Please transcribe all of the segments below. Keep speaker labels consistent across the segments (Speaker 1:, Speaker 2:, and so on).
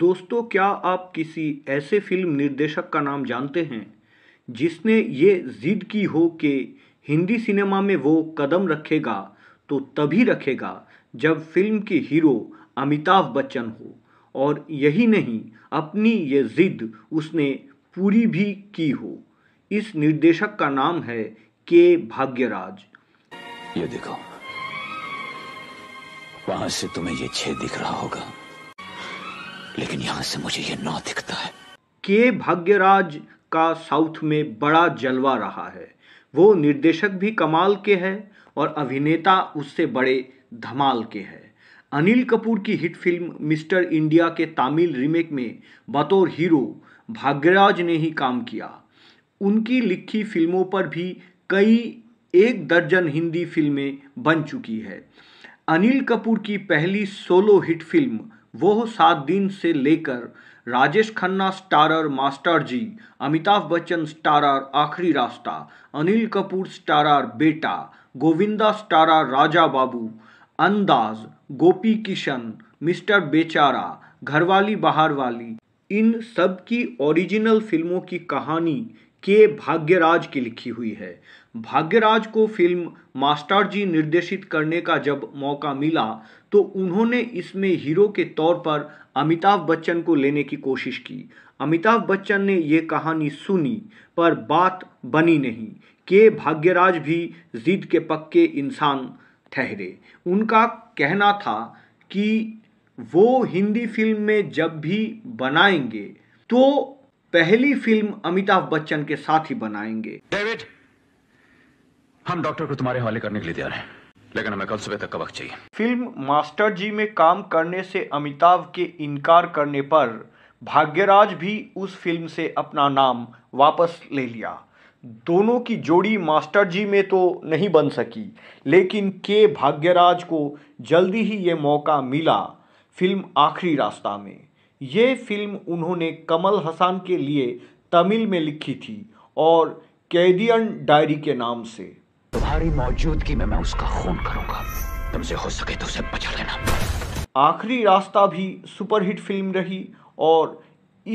Speaker 1: दोस्तों क्या आप किसी ऐसे फिल्म निर्देशक का नाम जानते हैं जिसने ये जिद की हो कि हिंदी सिनेमा में वो कदम रखेगा तो तभी रखेगा जब फिल्म के हीरो अमिताभ बच्चन हो और यही नहीं अपनी ये जिद उसने पूरी भी की हो इस निर्देशक का नाम है के भाग्यराज ये देखो वहां से तुम्हें ये छेद दिख रहा होगा लेकिन यहाँ से मुझे ये ना दिखता है के भाग्यराज का साउथ में बड़ा जलवा रहा है वो निर्देशक भी कमाल के है और अभिनेता उससे बड़े धमाल के है अनिल कपूर की हिट फिल्म मिस्टर इंडिया के तमिल रीमेक में बतौर हीरो भाग्यराज ने ही काम किया उनकी लिखी फिल्मों पर भी कई एक दर्जन हिंदी फिल्में बन चुकी है अनिल कपूर की पहली सोलो हिट फिल्म वो सात दिन से लेकर Rajesh Khanna starrer master ji Amitabh Bachchan starrer Aakhri Raasta Anil Kapoor starrer बेटा गोविंदा स्टारर राजा बाबू अंदाज गोपी किशन मिस्टर बेचारा घरवाली बाहर वाली इन सब की ओरिजिनल फिल्मों की कहानी के भाग्यराज की लिखी हुई है भाग्यराज को फिल्म मास्टर जी निर्देशित करने का जब मौका मिला तो उन्होंने इसमें हीरो के तौर पर अमिताभ बच्चन को लेने की कोशिश की अमिताभ बच्चन ने ये कहानी सुनी पर बात बनी नहीं के भाग्यराज भी जिद के पक्के इंसान ठहरे उनका कहना था कि वो हिंदी फिल्म में जब भी बनाएंगे तो पहली फिल्म अमिताभ बच्चन के साथ ही बनाएंगे डेविड हम डॉक्टर को तुम्हारे हवाले करने के लिए तैयार हैं लेकिन हमें कल सुबह तक का वक्त चाहिए फिल्म मास्टर जी में काम करने से अमिताभ के इनकार करने पर भाग्यराज भी उस फिल्म से अपना नाम वापस ले लिया दोनों की जोड़ी मास्टर जी में तो नहीं बन सकी लेकिन के भाग्यराज को जल्दी ही ये मौका मिला फिल्म आखिरी रास्ता में ये फिल्म उन्होंने कमल हसन के लिए तमिल में लिखी थी और कैदियन डायरी के नाम से तुम्हारी मौजूदगी में मैं उसका खून करूंगा तुमसे हो सके तो उसे बचा लेना आखिरी रास्ता भी सुपरहिट फिल्म रही और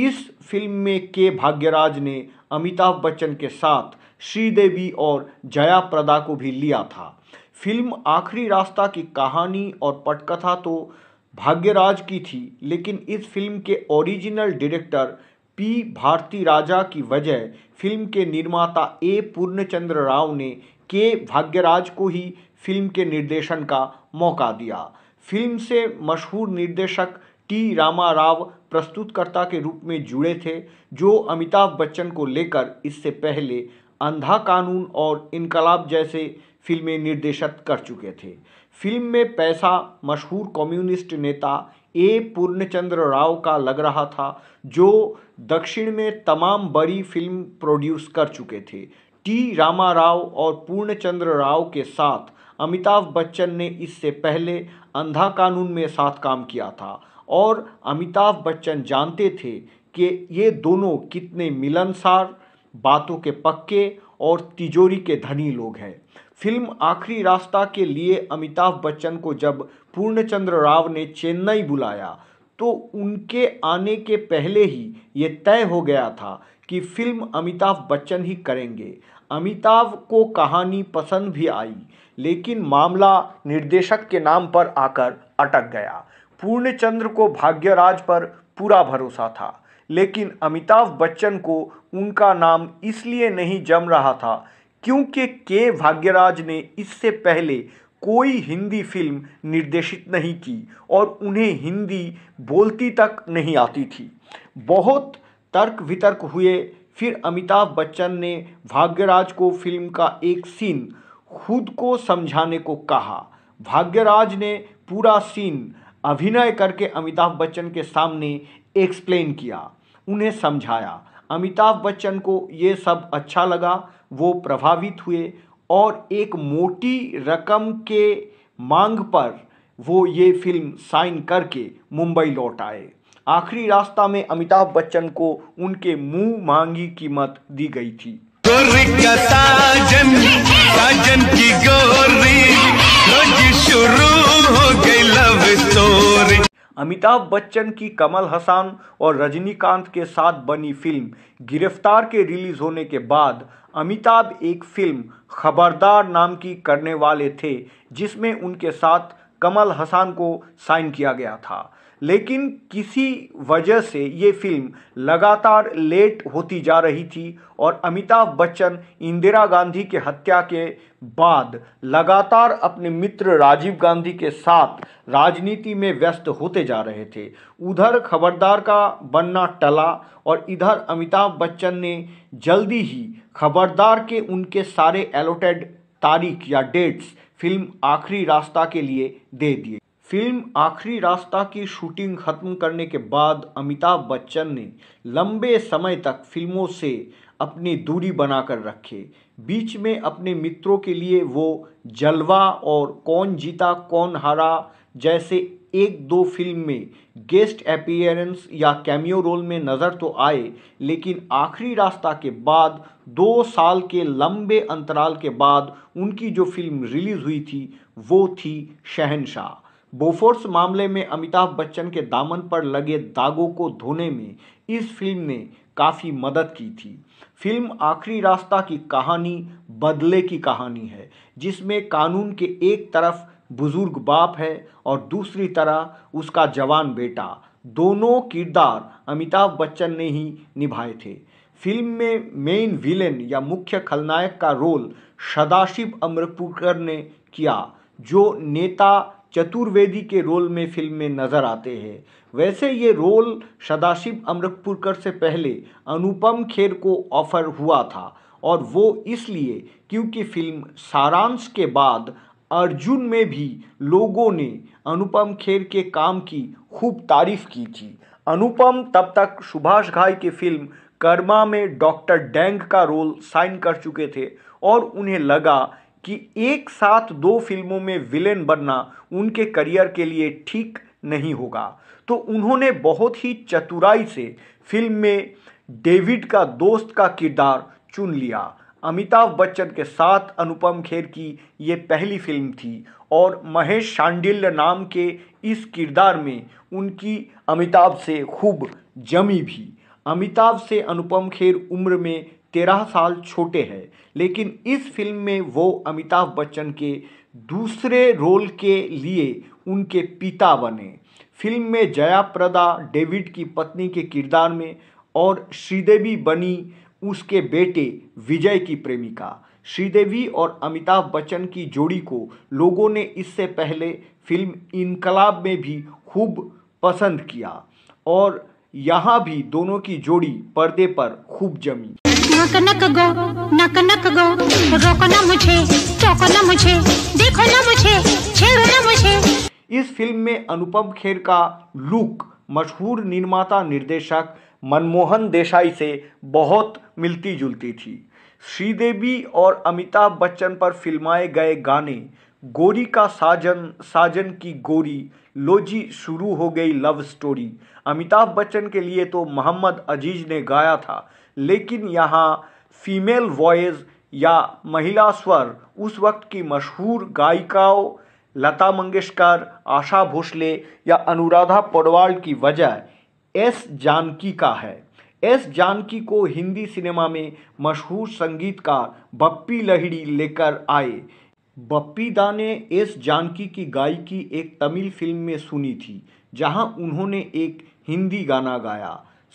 Speaker 1: इस फिल्म में के भाग्यराज ने अमिताभ बच्चन के साथ श्रीदेवी और जया प्रदा को भी लिया था फिल्म आखिरी रास्ता की कहानी और पटकथा तो भाग्यराज की थी लेकिन इस फिल्म के original director P Bharathiraja की वजह फिल्म के निर्माता ए पूर्णचंद्र राव ने के भाग्यराज को ही फिल्म के निर्देशन का मौका दिया फिल्म से मशहूर निर्देशक टी रामा राव प्रस्तुतकर्ता के रूप में जुड़े थे जो अमिताभ बच्चन को लेकर इससे पहले अंधा कानून और इनकलाब जैसे फिल्में निर्देशित कर चुके थे फिल्म में पैसा मशहूर कम्युनिस्ट नेता ए पूर्णचंद्र राव का लग रहा था जो दक्षिण में तमाम बड़ी फिल्म प्रोड्यूस कर चुके थे टी रामा राव और पूर्णचंद्र राव के साथ अमिताभ बच्चन ने इससे पहले अंधा कानून में साथ काम किया था और अमिताभ बच्चन जानते थे कि ये दोनों कितने मिलनसार बातों के पक्के और तिजोरी के धनी लोग हैं फिल्म आखिरी रास्ता के लिए अमिताभ बच्चन को जब पूर्णचंद्र राव ने चेन्नई बुलाया तो उनके आने के पहले ही ये तय हो गया था कि फिल्म अमिताभ बच्चन ही करेंगे अमिताभ को कहानी पसंद भी आई लेकिन मामला निर्देशक के नाम पर आकर अटक गया पूर्णचंद्र को भाग्यराज पर पूरा भरोसा था लेकिन अमिताभ बच्चन को उनका नाम इसलिए नहीं जम रहा था क्योंकि के भाग्यराज ने इससे पहले कोई हिंदी फिल्म निर्देशित नहीं की और उन्हें हिंदी बोलती तक नहीं आती थी बहुत तर्क वितर्क हुए फिर अमिताभ बच्चन ने भाग्यराज को फिल्म का एक सीन खुद को समझाने को कहा भाग्यराज ने पूरा सीन अभिनय करके अमिताभ बच्चन के सामने एक्सप्लेन किया उन्हें समझाया अमिताभ बच्चन को ये सब अच्छा लगा वो प्रभावित हुए और एक मोटी रकम के मांग पर वो ये फिल्म साइन करके मुंबई लौट आए आखिरी रास्ता में अमिताभ बच्चन को उनके मुंह मांगी कीमत दी गई थी अमिताभ बच्चन की कमल हसन और रजनीकांत के साथ बनी फिल्म गिरफ्तार के रिलीज होने के बाद अमिताभ एक फिल्म खबरदार नाम की करने वाले थे जिसमें उनके साथ कमल हसन को साइन किया गया था लेकिन किसी वजह से ये फिल्म लगातार लेट होती जा रही थी और अमिताभ बच्चन इंदिरा गांधी के हत्या के बाद लगातार अपने मित्र राजीव गांधी के साथ राजनीति में व्यस्त होते जा रहे थे उधर खबरदार का बनना टला और इधर अमिताभ बच्चन ने जल्दी ही खबरदार के उनके सारे एलोटेड तारीख या डेट्स फिल्म आखिरी रास्ता के लिए दे दिए फिल्म आखिरी रास्ता की शूटिंग खत्म करने के बाद अमिताभ बच्चन ने लंबे समय तक फिल्मों से अपनी दूरी बनाकर रखे बीच में अपने मित्रों के लिए वो जलवा और कौन जीता कौन हारा जैसे एक दो फिल्म में गेस्ट अपीयरेंस या कैमियो रोल में नज़र तो आए लेकिन आखिरी रास्ता के बाद दो साल के लंबे अंतराल के बाद उनकी जो फिल्म रिलीज़ हुई थी वो थी शहनशाह बोफोर्स मामले में अमिताभ बच्चन के दामन पर लगे दागों को धोने में इस फिल्म ने काफ़ी मदद की थी फिल्म आखिरी रास्ता की कहानी बदले की कहानी है जिसमें कानून के एक तरफ बुजुर्ग बाप है और दूसरी तरह उसका जवान बेटा दोनों किरदार अमिताभ बच्चन ने ही निभाए थे फिल्म में मेन विलेन या मुख्य खलनायक का रोल सदाशिव अम्रपुकर ने किया जो नेता चतुर्वेदी के रोल में फिल्म में नज़र आते हैं वैसे ये रोल सदाशिव अमृतपुरकर से पहले अनुपम खेर को ऑफर हुआ था और वो इसलिए क्योंकि फिल्म सारांश के बाद अर्जुन में भी लोगों ने अनुपम खेर के काम की खूब तारीफ की थी अनुपम तब तक सुभाष घाई की फिल्म कर्मा में डॉक्टर डैंग का रोल साइन कर चुके थे और उन्हें लगा कि एक साथ दो फिल्मों में विलेन बनना उनके करियर के लिए ठीक नहीं होगा तो उन्होंने बहुत ही चतुराई से फिल्म में डेविड का दोस्त का किरदार चुन लिया अमिताभ बच्चन के साथ अनुपम खेर की ये पहली फिल्म थी और महेश शांडिल्य नाम के इस किरदार में उनकी अमिताभ से खूब जमी भी अमिताभ से अनुपम खेर उम्र में तेरह साल छोटे हैं लेकिन इस फिल्म में वो अमिताभ बच्चन के दूसरे रोल के लिए उनके पिता बने फिल्म में जया प्रदा डेविड की पत्नी के किरदार में और श्रीदेवी बनी उसके बेटे विजय की प्रेमिका श्रीदेवी और अमिताभ बच्चन की जोड़ी को लोगों ने इससे पहले फिल्म इनकलाब में भी खूब पसंद किया और यहाँ भी दोनों की जोड़ी पर्दे पर खूब जमी नक नक गो नक नक गो रोको ना मुझे टोको ना मुझे देखो ना मुझे छेड़ो ना मुझे इस फिल्म में अनुपम खेर का लुक मशहूर निर्माता निर्देशक मनमोहन देसाई से बहुत मिलती जुलती थी श्रीदेवी और अमिताभ बच्चन पर फिल्माए गए गाने गोरी का साजन साजन की गोरी लोजी शुरू हो गई लव स्टोरी अमिताभ बच्चन के लिए तो मोहम्मद अजीज ने गाया था लेकिन यहाँ फीमेल वॉयस या महिला स्वर उस वक्त की मशहूर गायिकाओं लता मंगेशकर आशा भोसले या अनुराधा पौडवाल की वजह एस जानकी का है एस जानकी को हिंदी सिनेमा में मशहूर संगीतकार बप्पी लहड़ी लेकर आए बप्पी दा ने एस जानकी की गायकी एक तमिल फिल्म में सुनी थी जहां उन्होंने एक हिंदी गाना गाया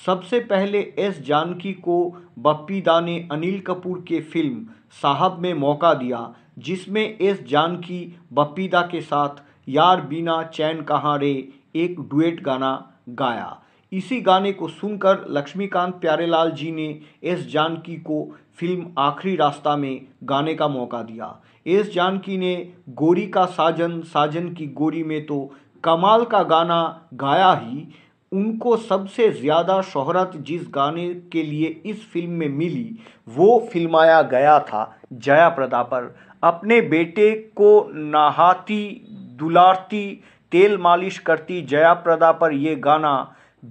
Speaker 1: सबसे पहले एस जानकी को दा ने अनिल कपूर के फिल्म साहब में मौका दिया जिसमें एस जानकी दा के साथ यार बिना चैन कहाँ रे एक डुएट गाना गाया इसी गाने को सुनकर लक्ष्मीकांत प्यारेलाल जी ने एस जानकी को फिल्म आखिरी रास्ता में गाने का मौका दिया एस जानकी ने गोरी का साजन साजन की गोरी में तो कमाल का गाना गाया ही उनको सबसे ज़्यादा शोहरत जिस गाने के लिए इस फिल्म में मिली वो फिल्माया गया था जया प्रदा पर अपने बेटे को नहाती दुलारती तेल मालिश करती जया प्रदा पर ये गाना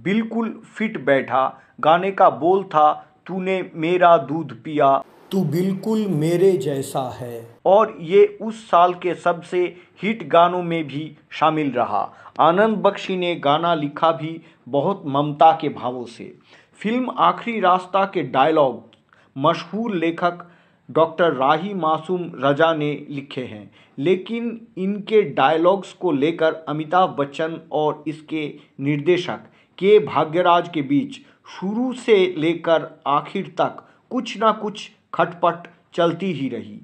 Speaker 1: बिल्कुल फिट बैठा गाने का बोल था तूने मेरा दूध पिया तू बिल्कुल मेरे जैसा है और ये उस साल के सबसे हिट गानों में भी शामिल रहा आनंद बख्शी ने गाना लिखा भी बहुत ममता के भावों से फिल्म आखिरी रास्ता के डायलॉग मशहूर लेखक डॉक्टर राही मासूम रजा ने लिखे हैं लेकिन इनके डायलॉग्स को लेकर अमिताभ बच्चन और इसके निर्देशक के भाग्यराज के बीच शुरू से लेकर आखिर तक कुछ ना कुछ खटपट चलती ही रही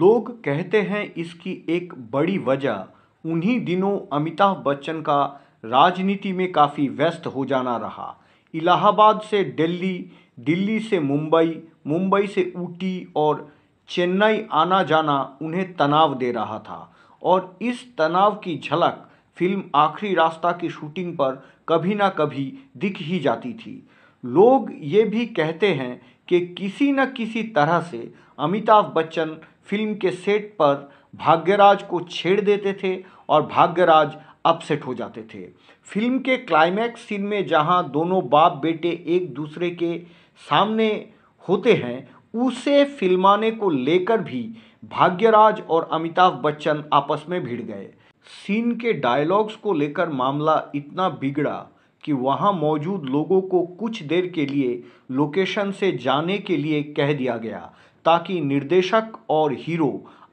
Speaker 1: लोग कहते हैं इसकी एक बड़ी वजह उन्हीं दिनों अमिताभ बच्चन का राजनीति में काफ़ी व्यस्त हो जाना रहा इलाहाबाद से दिल्ली दिल्ली से मुंबई मुंबई से ऊटी और चेन्नई आना जाना उन्हें तनाव दे रहा था और इस तनाव की झलक फिल्म आखिरी रास्ता की शूटिंग पर कभी ना कभी दिख ही जाती थी लोग ये भी कहते हैं कि किसी न किसी तरह से अमिताभ बच्चन फिल्म के सेट पर भाग्यराज को छेड़ देते थे और भाग्यराज अपसेट हो जाते थे फिल्म के क्लाइमैक्स सीन में जहां दोनों बाप बेटे एक दूसरे के सामने होते हैं उसे फिल्माने को लेकर भी भाग्यराज और अमिताभ बच्चन आपस में भिड़ गए सीन के डायलॉग्स को लेकर मामला इतना बिगड़ा कि वहाँ मौजूद लोगों को कुछ देर के लिए लोकेशन से जाने के लिए कह दिया गया ताकि निर्देशक और हीरो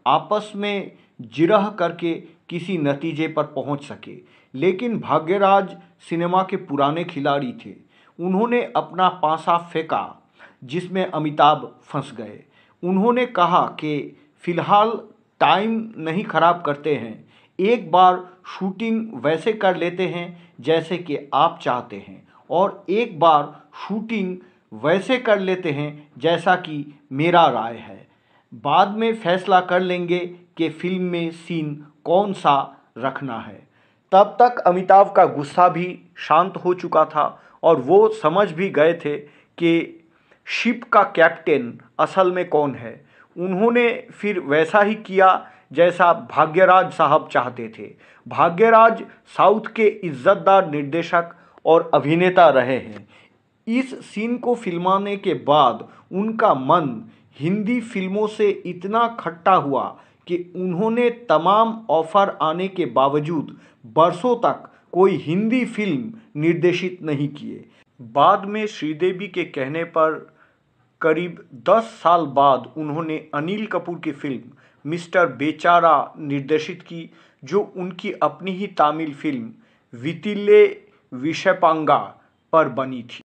Speaker 1: आपस में जिरह करके किसी नतीजे पर पहुंच सके लेकिन भाग्यराज सिनेमा के पुराने खिलाड़ी थे उन्होंने अपना पासा फेंका जिसमें अमिताभ फंस गए उन्होंने कहा कि फिलहाल टाइम नहीं खराब करते हैं एक बार शूटिंग वैसे कर लेते हैं जैसे कि आप चाहते हैं और एक बार शूटिंग वैसे कर लेते हैं जैसा कि मेरा राय है बाद में फैसला कर लेंगे कि फिल्म में सीन कौन सा रखना है तब तक अमिताभ का गुस्सा भी शांत हो चुका था और वो समझ भी गए थे कि शिप का कैप्टन असल में कौन है उन्होंने फिर वैसा ही किया जैसा भाग्यराज साहब चाहते थे भाग्यराज साउथ के इज्जतदार निर्देशक और अभिनेता रहे हैं इस सीन को फिल्माने के बाद उनका मन हिंदी फिल्मों से इतना खट्टा हुआ कि उन्होंने तमाम ऑफर आने के बावजूद बरसों तक कोई हिंदी फिल्म निर्देशित नहीं किए बाद में श्रीदेवी के कहने पर करीब 10 साल बाद उन्होंने अनिल कपूर की फिल्म मिस्टर बेचारा निर्देशित की जो उनकी अपनी ही तमिल फिल्म वितिले विषयपांगा पर बनी थी